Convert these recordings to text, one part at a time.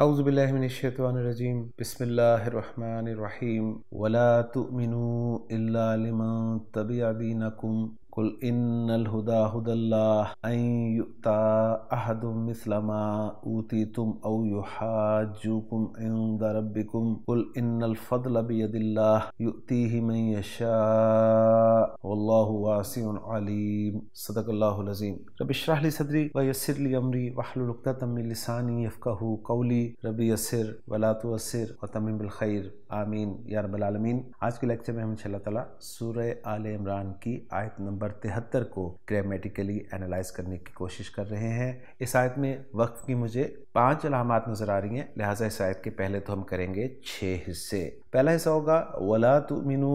अउज़बिल्लिमिनशैतवानरजीम बसमीम वला तुमिनु इल्ला लिमा तबिया दीनकुम قل إن الهدى هدى الله أن يؤتى أحد مثل ما أوتيتم أو يحاجوكم عند ربكم قل إن الفضل بيد الله يؤتيه من يشاء والله واسع عليم صدق الله العظيم رب اشرح لي صدري ويسر لي أمري واحلل عقدة من لساني يفقهوا قولي رب يسر ولا تيسر وتمم بالخير आमीन या रबालमीन आज के लेक्चर में हम इंशाल्लाह ताला सूरह आले इमरान की आयत नंबर तिहत्तर को ग्रामेटिकली एनालाइज करने की कोशिश कर रहे हैं इस आयत में वक्त की मुझे पांच अलामत नज़र आ रही हैं लिहाजा इस आयत के पहले तो हम करेंगे छः हिस्से पहला हिस्सा होगा वला तो मिनू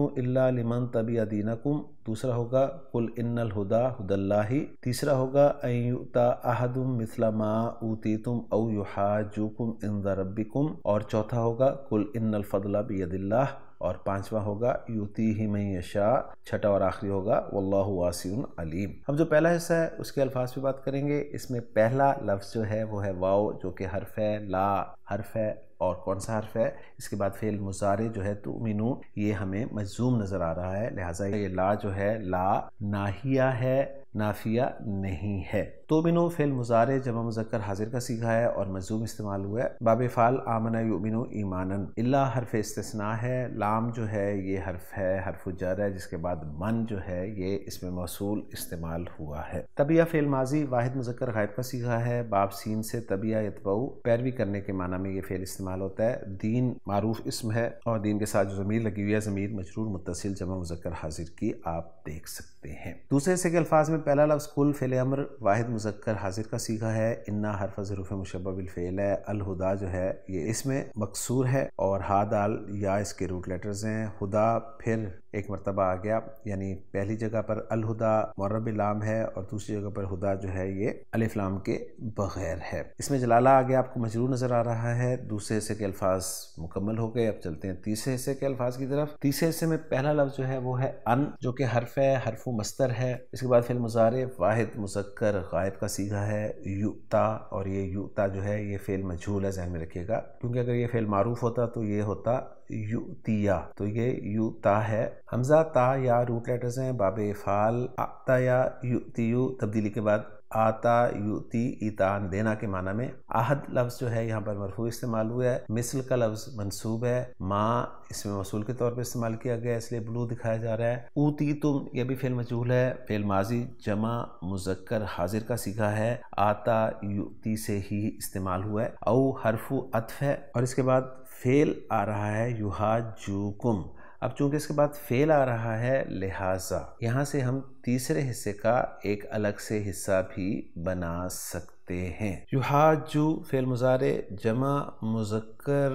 लिमन तबी अदीनकुम दूसरा होगा कुल इन्नल हुदा हुदल्ला तीसरा होगा अयुता अहदुम मिसलमा ऊती तुम औ युहा जूकुम इंदा रब्बिकुम और चौथा होगा कुल इन्नल फदला बियदिल्ला और पांचवा होगा युती ही मई शाह छठा और आखिरी होगा वल्लाहु वासीन अलीम हम जो पहला हिस्सा है उसके अल्फाज पे बात करेंगे इसमें पहला लफ्ज़ जो है वो है वाओ जो कि हर्फ है ला हर्फ है और कौन सा हर्फ है इसके बाद फेल मुजारे जो है तो मीनू ये हमें मजूम नज़र आ रहा है लिहाजा ये ला जो है ला नाहिया है नाफिया नहीं है तो मिनो फेल मुजारे जब मुजक्र हाजिर का सीखा है और मजूम इस्तेमाल हुआ है बाब फ़ाल आमना युमिनो ईमानन अल्ला हरफ इस्तना है लाम जो है ये हरफ है हरफ जर है जिसके बाद मन जो है ये इसमें मौसूल इस्तेमाल हुआ है तबिया फेल माजी वाहिद मुजक्कर गायब का सीखा है बाब सीन से तबिया यतबऊ पैरवी करने के माना माना में ये फ़ेल इस्तेमाल होता है दीन मारूफ इसम है और दीन के साथ जो ज़मीर लगी हुई है ज़मीर मजरूर मुतसिल जमा मुजक्र हाजिर की आप देख सकते हैं दूसरे हिस्से के अल्फाज में पहला लफ्ज़ कुल फ़ेल अमर वाहिद मुजक्र हाजिर का सीखा है इन्ना हरफ ज़रूफ़ मुशबा बिलफ़ेल है अलहुदा जो है ये इसमें मकसूर है और हाद आल या इसके रूट लेटर्स हैं हुदा फिर एक मरतबा आ गया यानी पहली जगह पर अलहुदा मौरब लाम है और दूसरी जगह पर हुदा जो है ये अलिफ्लाम के बगैर है इसमें जलाला आ गया आपको मजरूर नज़र आ रहा है रहा है दूसरे हिस्से के अल्फाज मुकम्मल हो गए अब चलते हैं तीसरे हिस्से के अल्फाज की तरफ तीसरे हिस्से में पहला लफ्ज जो है वो है अन जो कि हरफ है हरफ मस्तर है इसके बाद फिर मुजारे वाहिद मुजक्कर गायब का सीधा है युता और ये युता जो है ये फेल मजहूल है जहन में रखिएगा क्योंकि अगर ये फेल मारूफ होता तो ये होता युतिया तो ये युता है हमजा ता या रूट लेटर्स हैं बाबे फाल आता या युतियु तब्दीली के बाद आता युति ईतान देना के माना में आहद लफ्ज जो है यहाँ पर मरफू इस्तेमाल हुआ है मिसल का लफ्ज मनसूब है माँ इसमें मसूल के तौर पर इस्तेमाल किया गया है इसलिए ब्लू दिखाया जा रहा है ऊती तुम यह भी फेल मजूल है फेल माजी जमा मुजक्कर हाजिर का सीखा है आता युति से ही इस्तेमाल हुआ है औ हरफू अतफ है और इसके बाद फेल आ रहा है युहा जूकुम अब चूंकि इसके बाद फेल आ रहा है लिहाजा यहाँ से हम तीसरे हिस्से का एक अलग से हिस्सा भी बना सकते हैं युहाजू फेल मुजारे जमा मुजक्कर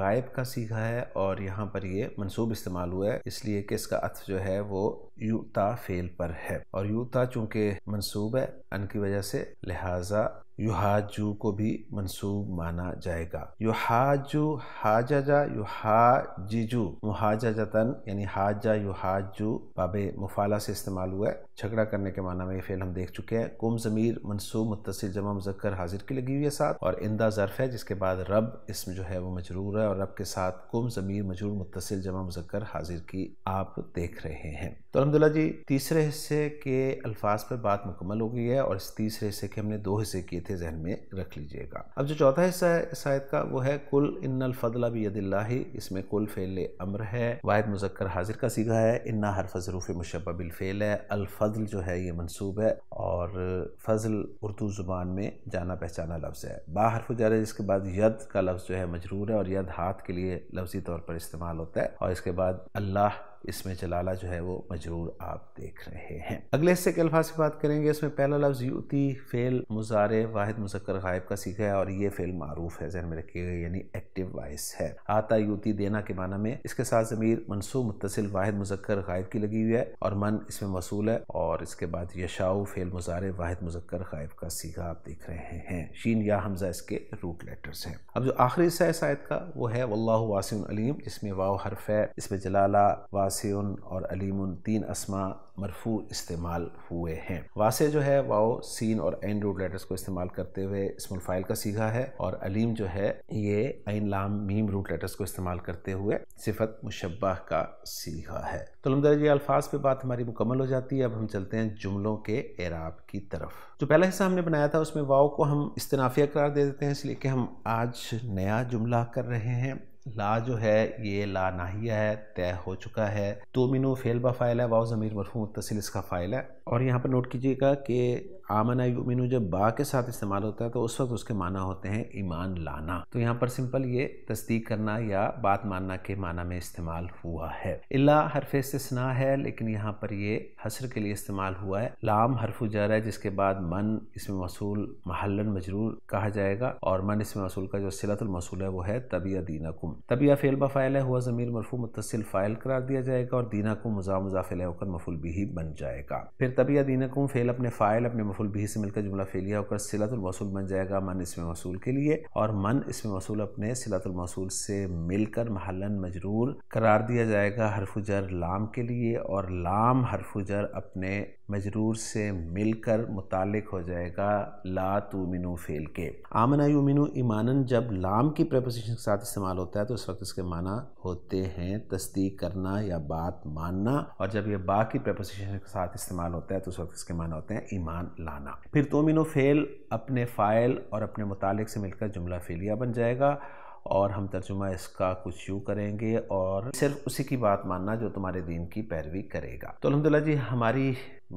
गायब का सीखा है और यहाँ पर ये मनसूब इस्तेमाल हुआ है इसलिए कि इसका अर्थ जो है वो यूता फेल पर है और यूता चूंकि मनसूब है अन की वजह से लिहाजा युहाजू को भी मंसूब माना जाएगा युहाजू हाजाजा युहाजिजू मुहाजाजतन यानी हाजा युहाजू बाबे मुफाला से इस्तेमाल हुआ है झगड़ा करने के माना में ये फेल हम देख चुके हैं कुम जमीर मनसूब मुतसिल जमा मुजक्कर हाजिर की लगी हुई है साथ और इंदा जरफ है जिसके बाद रब इसमें जो है वो मजरूर है और रब के साथ कुम जमीर मजरूर मुतसिल जमा मुजक्कर हाजिर की आप देख रहे हैं तो अलहमदिल्ला जी तीसरे हिस्से के अल्फाज पर बात मुकम्मल हो गई है और इस तीसरे हिस्से के हमने दो हिस्से किए थे जहन में रख लीजिएगा अब जो चौथा हिस्सा है इस आयत का वो है कुल इन फदला यदिल्ला इसमें कुल फेल अम्र है वायद मुजक्कर हाजिर का सीखा है इन्ना हरफ हरूफ मुशबा फेल है अलफजल जो है ये मनसूब है और फजल उर्दू ज़ुबान में जाना पहचाना लफ्ज़ है बाहर जार रहे जिसके बाद यद का लफ्ज़ जो है मजरूर है और यद हाथ के लिए लफ्जी तौर पर इस्तेमाल होता है और इसके बाद अल्लाह इसमें जलाला जो है वो मजरूर आप देख रहे हैं अगले हिस्से के अल्फाज की बात करेंगे इसमें पहला लफ्ज़ युति फेल मुजारे वाहिद मुजक्कर गायब का सीखा है और ये फेल मारूफ है जहन में रखिएगा यानी एक्टिव वाइस है आता युति देना के माना में इसके साथ ज़मीर मनसूब मुतसिल वाहिद मुजक्कर गायब की लगी हुई है और मन इसमें मसूल है और इसके बाद यशाऊ फेल मुजारे वाहिद मुजक्कर गायब का सीखा आप देख रहे हैं शीन या हमजा इसके रूट लेटर्स हैं अब जो आखिरी हिस्सा है शायद का वो है वल्लाह वासिम अलीम जिसमें वाह हरफ है इसमें जलाला वास वासीन और अलीम तीन असमा मरफू इस्तेमाल हुए हैं वासे जो है वाओ सीन और एन रूट लेटर्स को इस्तेमाल करते हुए इसमुल फाइल का सीखा है और अलीम जो है ये ऐन लाम मीम रूट लेटर्स को इस्तेमाल करते हुए सिफत मुशबा का सीखा है तो लमदरज अल्फाज पे बात हमारी मुकम्मल हो जाती है अब हम चलते हैं जुमलों के एराब की तरफ जो पहला हिस्सा हमने बनाया था उसमें वाओ को हम इस्तनाफिया करार दे देते हैं इसलिए कि हम आज नया जुमला कर रहे हैं ला जो है ये ला नाहिया है तय हो चुका है तो मिनो फेल बा फाइल है वाओ ज़मीर मरफू मुतसिल इसका फ़ाइल है और यहाँ पर नोट कीजिएगा कि आमना यूमिन जब बा के साथ इस्तेमाल होता है तो उस वक्त उसके माना होते हैं ईमान लाना तो यहाँ पर सिंपल ये तस्दीक करना या बात मानना के माना में इस्तेमाल हुआ है इला से स्ना है लेकिन यहाँ पर ये हसर के लिए इस्तेमाल हुआ है लाम हरफ जर है जिसके बाद मन इसमें मसूल महलन मजरूर कहा जाएगा और मन इसमें मसूल का जो सिलतुलमसूल मसूल है वो है तबिया दीनाकुम तबिया फेल बाफ़ाइल है हुआ ज़मीर मरफू मुतसिल फ़ाइल करार दिया जाएगा और दीना को मजा मुजाफिल होकर मफुल भी बन जाएगा फिर तबिया दीनाकुम फेल अपने फ़ाइल अपने मफुल भी से मिलकर जुमला फेलिया होकर सिलातुलमौसूल बन जाएगा मन इसमें मौसू के लिए और मन इसमें मौसू अपने सिलातुलमौसूल से मिलकर महलन मजरूर करार दिया जाएगा हरफुजर लाम के लिए और लाम हरफुजर अपने मजरूर से मिलकर मुतल हो जाएगा ला तो फेल के आमना यू ईमानन जब लाम की प्रपोजिशन के साथ इस्तेमाल होता है तो उस वक्त इसके माना होते हैं तस्दीक करना या बात मानना और जब यह बा की प्रपोजिशन के साथ इस्तेमाल होता है तो उस वक्त इसके माना होते हैं ईमान लाना फिर तो मिनू फेल अपने फ़ाइल और अपने मुतालिक से मिलकर जुमला फेलिया बन जाएगा और हम तर्जुमा इसका कुछ यूँ करेंगे और सिर्फ उसी की बात मानना जो तुम्हारे दीन की पैरवी करेगा तो अलहमदिल्ला जी हमारी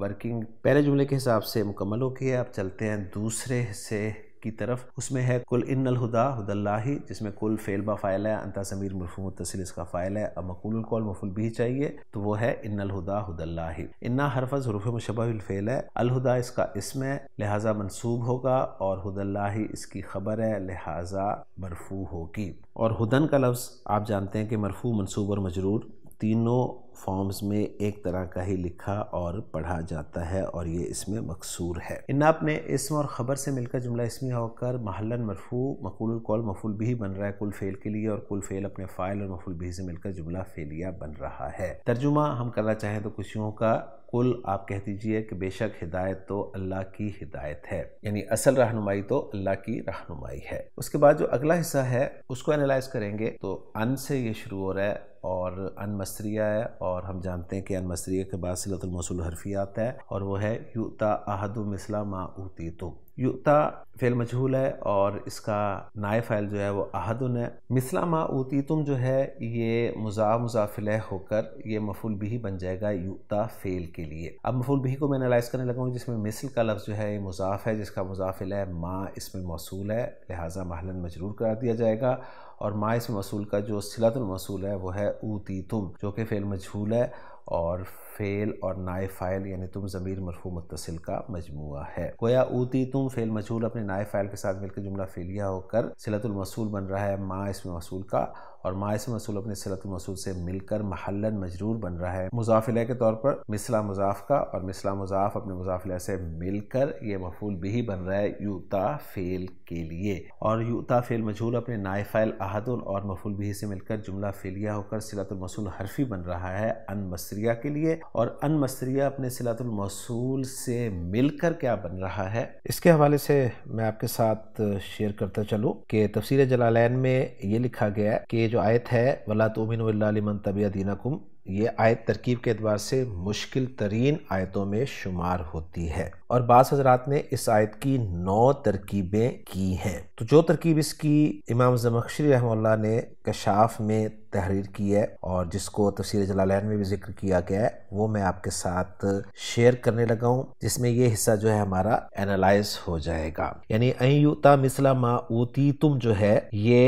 वर्किंग पहले जुमले के हिसाब से मुकम्मल हो गई है अब चलते हैं दूसरे हिस्से की तरफ उसमें है कुल इन हुदा हुदल्लाही जिसमें कुल फेल बा फ़ाइल है अंता समीर मरफूम तसिल इसका फ़ाइल है अब मकुल कौल मफुल भी चाहिए तो वो है इन हुदा हुदल्लाही इन्ना हरफज हरूफ मुशबाफेल है अलहुदा इसका इसम है लिहाजा मनसूब होगा और हदल्ला इसकी खबर है लिहाजा मरफू होगी और हदन का लफ्ज़ आप जानते हैं कि मरफू मनसूब और मजरूर तीनों फॉर्म्स में एक तरह का ही लिखा और पढ़ा जाता है और ये इसमें मकसूर है इन आपने इसम और ख़बर से मिलकर जुमला इसमी होकर महलन मरफू मकुल कौल मफुल भी बन रहा है कुल फेल के लिए और कुल फेल अपने फ़ाइल और मफुल भी से मिलकर जुमला फेलिया बन रहा है तर्जुमा हम करना चाहें तो खुशियों का कुल आप कह दीजिए कि बेशक हिदायत तो अल्लाह की हिदायत है यानी असल रहनुमाई तो अल्लाह की रहनुमाई है उसके बाद जो अगला हिस्सा है उसको एनालाइज करेंगे तो अन से ये शुरू हो रहा है और अन मसरिया है और हम जानते हैं कि अन मसरिया के बाद सिलतमौसल हरफी आता है और वो है युता अहद मिसला मा उती तो युता फेल मशहूल है और इसका नाय फैल जो है वो अहदन है मिसला मा उती तुम जो है ये मुजा मुजाफिल होकर ये मफुल भी बन जाएगा युता फेल के लिए अब मफुल भी को मैं एनालाइज करने लगा हूँ जिसमें मिसल का लफ्ज़ जो है ये मुजाफ है जिसका मुजाफिल है माँ इसमें मौसू है लिहाजा महलन मजरूर करा दिया जाएगा और माँ इसमें मसूल का जो सिलतुल मसूल है वो है ऊती तुम जो कि फेल मजहूल है और फ़ेल और नाय फ़ाइल यानी तुम ज़मीर मरफू मुतसिल का मजमू है गोया ऊती तुम फ़ेल मजहूल अपने नाय फ़ाइल के साथ मिलकर जुमला फेलिया होकर सिलतुल मसूल बन रहा है माँ इसम मसूल का और माँ इसम मसूल अपने सिलतुल मसूल से मिलकर महलन मजरूर बन रहा है मुजाफिले के तौर पर मिसला मुजाफ का और मिसला मुजाफ अपने मुजाफिला से मिलकर ये मफूल भी बन रहा है यूता फ़ेल के लिए और यूता फेल मजहूल अपने नायफ़ाइल अहदुल और मफुल भी से मिलकर जुमला फेलिया होकर सिलातुलमसूल हरफी बन रहा है अन मसरिया के लिए और अन मसरिया अपने सिलातुलमसूल से मिलकर क्या बन रहा है इसके हवाले से मैं आपके साथ शेयर करता चलूँ कि तफसीर जलालैन में ये लिखा गया कि जो आयत है वला तुमिन तबिया दीना कुम ये आयत तरकीब के अतबार से मुश्किल तरीन आयतों में शुमार होती है और बास हजरात ने इस आयत की नौ तरकीबें की हैं तो जो तरकीब इसकी इमाम जमखशरी रहमल्ला ने कशाफ में तहरीर की है और जिसको तफसीर जला में भी जिक्र किया गया है वो मैं आपके साथ शेयर करने लगा हूँ जिसमें ये हिस्सा जो है हमारा एनालाइज हो जाएगा यानी अयुता मिसला मा ऊती तुम जो है ये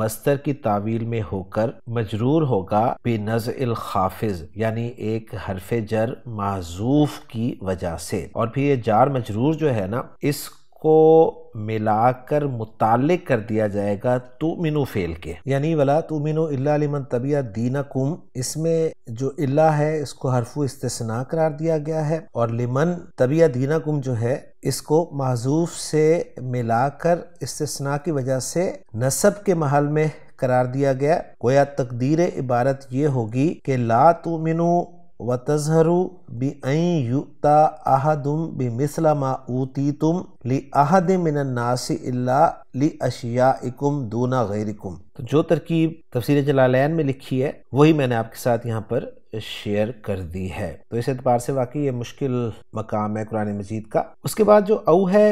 मस्तर की तावील में होकर मजरूर होगा बेनज खाफिज यानी एक हरफ जर महजूफ की वजह से और फिर ये जार मजरूर जो है ना इस को मिलाकर मुताल कर दिया जाएगा तो मिनो फेल के यानी वाला तो मिनो अलिमन तबिया दीना कुम इसमें जो इला है इसको हरफु इस्तना करार दिया गया है और लिमन तबिया दीना कुम जो है इसको महजूफ से मिलाकर इस्तना की वजह से नसब के महल में करार दिया गया गोया तकदीर इबारत ये होगी कि ला तो मिनू व तजहरू बी युता अहदुम बि मिसलमा ऊती तुम लि अहद मिन मिनन्नासी इल्ला लि अशिया इकुम दूना गैरिकुम तो जो तरकीब तफसीर जलालैन में लिखी है वही मैंने आपके साथ यहाँ पर शेयर कर दी है तो इस एतबार से वाकई ये मुश्किल मकाम है कुरान मजीद का उसके बाद जो अऊ है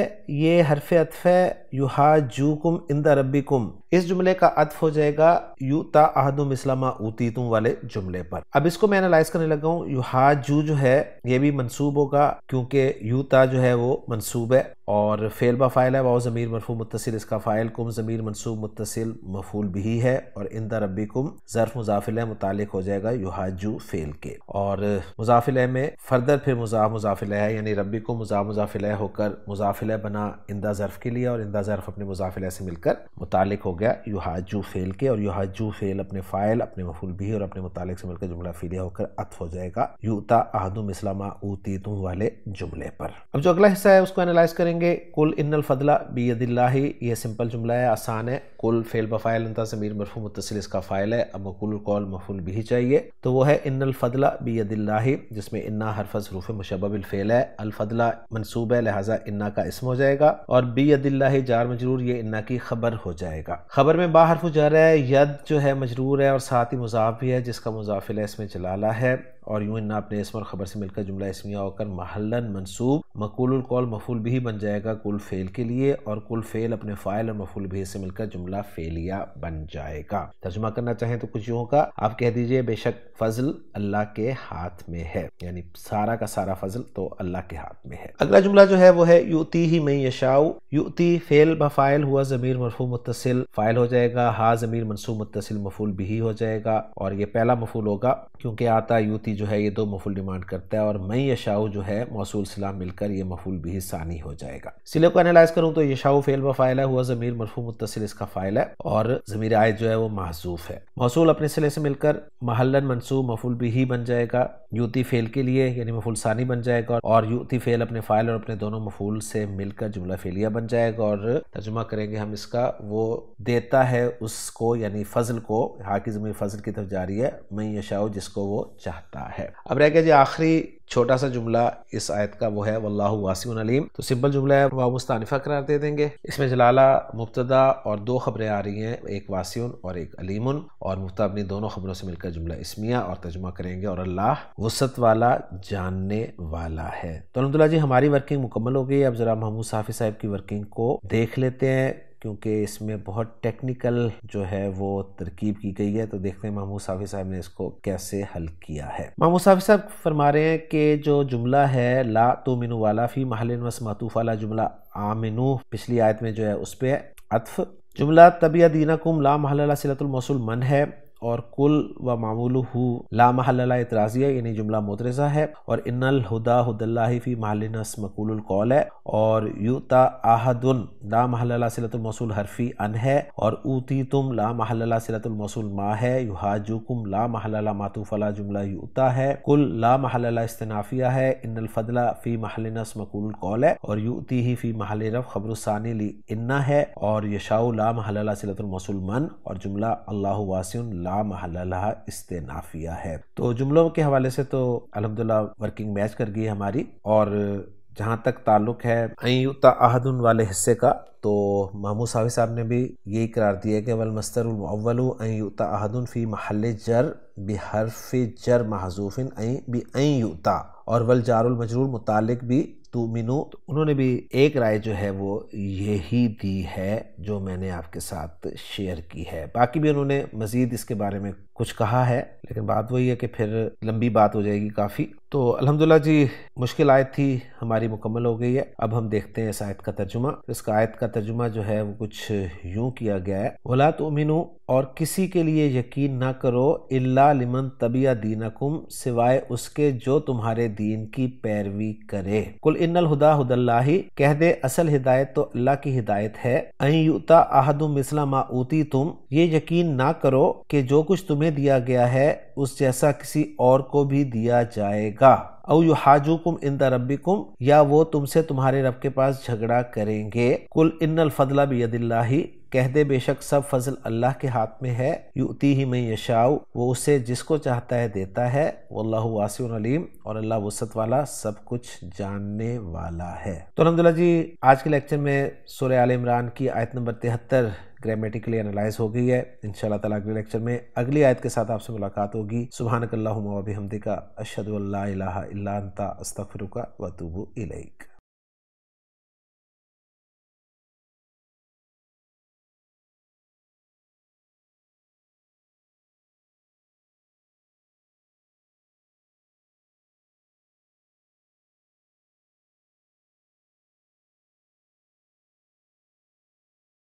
ये हरफ अतफ़ युहा जूकुम इंदा रबी कुम इस जुमले का अर्थ हो जाएगा यू ता आहदुम इस्लामा उती तुम वाले जुमले पर अब इसको मैं एनालाइज करने लगा हूँ यू जू जो है ये भी मनसूब होगा क्योंकि यू ता जो है वो मनसूब है और फेल बा फाइल है वाओ ज़मीर मरफू मुतसिल इसका फ़ाइल कुम ज़मीर मनसूब मुतसिल मफूल भी है और इंदा रबी कुम ज़र्फ़ मुजाफिल मुतालिक हो जाएगा युहाजू फेल के और मुजाफिल में फर्दर फिर मुजा मुजाफिल है यानी रबी को मुजा मुजाफिल होकर मुजाफिल बना इंदा ज़र्फ़ के लिए और इंदा ज़र्फ़ अपने मुजाफिल से मिलकर मुतालिक हो गया युहाजू फेल के और युहाजू फेल अपने फ़ाइल अपने मफुल भी और अपने मुतालिक से मिलकर जुमला फिलिया होकर अतफ हो जाएगा यूता आहदुम इस्लामा ऊती तुम वाले जुमले पर अब जो अगला हिस्सा है उसको एनालाइज करेंगे कुल इन फदला बीदिल्ला ये सिंपल जुमला है आसान है कुल फेल बफ़ाइल अंता समीर मरफू मुतसिल इसका फ़ाइल है अब कुल कौल मफुल भी चाहिए तो वो है इन फदला बीदिल्ला जिसमें इन्ना हरफज रूफ मुशबिल फेल है अलफदला मनसूब है लिहाजा इन्ना का इसम हो जाएगा और बीदिल्ला जार मजरूर ये इन्ना की खबर हो जाएगा ख़बर में बाहर फुजर है यद जो है मजरूर है और साथ ही मुजाफ भी है जिसका मुजाफिल है इसमें जलाला है और यूं इन्ना अपने इसम और ख़बर से मिलकर जुमला इसमिया होकर महलन मनसूब मकुल कौल मफूल भी बन जाएगा कुल फेल के लिए और कुल फेल अपने फ़ाइल और मफूल भी से मिलकर जुमला फेलिया बन जाएगा तर्जुमा करना चाहें तो कुछ यूँ का आप कह दीजिए बेशक फजल अल्लाह के हाथ में है यानी सारा का सारा फजल तो अल्लाह के हाथ में है अगला जुमला जो है वो है युति ही मई यशाऊ युति फेल बफ़ाइल हुआ ज़मीर मरफू मुतसिल फ़ाइल हो जाएगा हा ज़मीर मनसूब मुतसिल मफूल भी हो जाएगा और ये पहला मफूल होगा क्योंकि आता युति जो है ये दो मफुल डिमांड करता है और मई यशाऊ जो है मौसू सलाम मिलकर ये मफुल भी सानी हो जाएगा सिले को एनालाइज करूँ तो यशाऊ फेल व फाइल है हुआ जमीर मरफू मुतसिल इसका फाइल है और जमीर आय जो है वो महसूफ है मौसू अपने सिले से मिलकर महलन मनसूब मफुल भी बन जाएगा युति फेल के लिए यानी मफुल सानी बन जाएगा और युति फेल अपने फाइल और अपने दोनों मफूल से मिलकर जुमला फेलिया बन जाएगा और तर्जुमा करेंगे हम इसका वो देता है उसको यानी फजल को हाकि जमीर फजल की तरफ जा रही है मई यशाऊ जिसको वो चाहता रहा है अब रह गया जी आखिरी छोटा सा जुमला इस आयत का वो है वल्लाह वासी अलीम तो सिंपल जुमला है वह मुस्तानिफा करार दे देंगे इसमें जलाला मुबतदा और दो खबरें आ रही हैं एक वासीन और एक अलीमन और मुफ्ता अपनी दोनों खबरों से मिलकर जुमला इसमिया और तर्जुमा करेंगे और अल्लाह वसत वाला जानने वाला है तो अलहमदिल्ला जी हमारी वर्किंग मुकम्मल हो गई अब ज़रा महमूद साफ़ी साहब की वर्किंग को देख लेते हैं क्योंकि इसमें बहुत टेक्निकल जो है वो तरकीब की गई है तो देखते हैं महमूद साफी साहब ने इसको कैसे हल किया है महमूद साफी साहब फरमा रहे हैं कि जो जुमला है ला तो मिनु वाला फ़ी महल वस मतूफ़ वाला जुमला आमिनू पिछली आयत में जो है उस पर अतफ़ जुमला तबिया दीना कुम ला महल सिलतुलमसूल मन है और कुल व मामूल हु ला महल इतराज़िया यानी जुमला मोतरजा है और इन्नल हुदा हुदल्लाफ़ी महलिनस मकूल कौल है और यूता आहदन ला महल सिलतुलमसूल हरफी अन है और ऊती तुम ला महल सिलतुलमसूल मा है युहाजुकुम ला महल मातूफला जुमला यूता है कुल ला महल इस्तनाफिया है इन्नल फदला फ़ी महलिनस मकूल कौल है और यूती ही फ़ी महल रफ खबरसानी ली इन्ना है और यशाउ ला महल सिलतुलमसूल मन और जुमला अल्लाह वासन ला ला महल्ला इस्तेनाफिया है तो जुमलों के हवाले से तो अलहमदिल्ला वर्किंग मैच कर गई हमारी और जहाँ तक ताल्लुक है अयुता अहदन वाले हिस्से का तो महमूद साहिब साहब ने भी यही करार दिया कि वल मस्तरवल अयुता अहदन फ़ी महल जर बहरफ जर महजूफिन अई बी अयुता और वल जारुल मजरूर मुतालिक भी तू मिनो तो उन्होंने भी एक राय जो है वो यही दी है जो मैंने आपके साथ शेयर की है बाकी भी उन्होंने मज़ीद इसके बारे में कुछ कहा है लेकिन बात वही है कि फिर लंबी बात हो जाएगी काफ़ी तो अलहमदिल्ला जी मुश्किल आयत थी हमारी मुकम्मल हो गई है अब हम देखते हैं इस आयत का तर्जुमा इसका आयत का तर्जुमा जो है वो कुछ यूं किया गया है बोला तो मिनु और किसी के लिए यकीन ना करो इल्ला लिमन तबिया दीनकुम सिवाय उसके जो तुम्हारे दीन की पैरवी करे कुल इन्नल हुदा हुदल्ला कह दे असल हिदायत तो अल्लाह की हिदायत है अयुता आहदुम मिसला माऊती तुम ये यकीन ना करो कि जो कुछ तुम्हें दिया गया है उस जैसा किसी और को भी दिया जाएगा का औ यु कुम इन द कुम या वो तुमसे तुम्हारे रब के पास झगड़ा करेंगे कुल इन फजला बियदिल्लाही कह दे बेशक सब फजल अल्लाह के हाथ में है युती ही मैं यशाऊ वो उसे जिसको चाहता है देता है वह वासीम और अल्लाह वसत वाला सब कुछ जानने वाला है तो अलहमदिल्ला जी आज के लेक्चर में सुर आल इमरान की आयत नंबर तिहत्तर ग्रामेटिकली एनालाइज हो गई है इन ताला अगले लेक्चर में अगली आयत के साथ आपसे मुलाकात होगी सुबहानकल्ला हमदी का अशद अल्ला अस्तफ़िर का वतूब इलैक